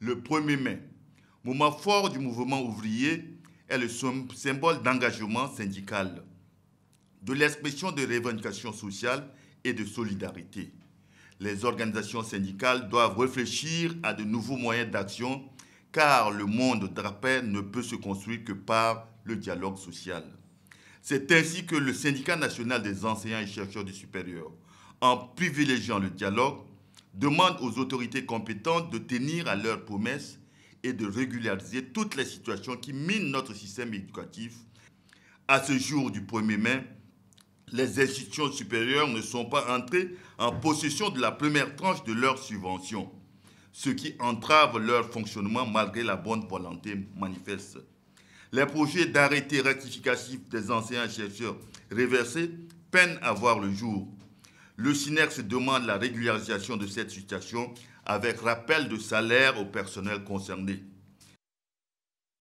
le 1er mai. Moment fort du mouvement ouvrier est le symbole d'engagement syndical, de l'expression de revendications sociales et de solidarité. Les organisations syndicales doivent réfléchir à de nouveaux moyens d'action car le monde drapé ne peut se construire que par le dialogue social. C'est ainsi que le syndicat national des enseignants et chercheurs du supérieur, en privilégiant le dialogue, demande aux autorités compétentes de tenir à leurs promesses et de régulariser toutes les situations qui minent notre système éducatif. À ce jour du 1er mai, les institutions supérieures ne sont pas entrées en possession de la première tranche de leurs subventions, ce qui entrave leur fonctionnement malgré la bonne volonté manifeste. Les projets d'arrêté rectificatif des anciens chercheurs réversés peinent à voir le jour. Le se demande la régularisation de cette situation avec rappel de salaire au personnel concerné.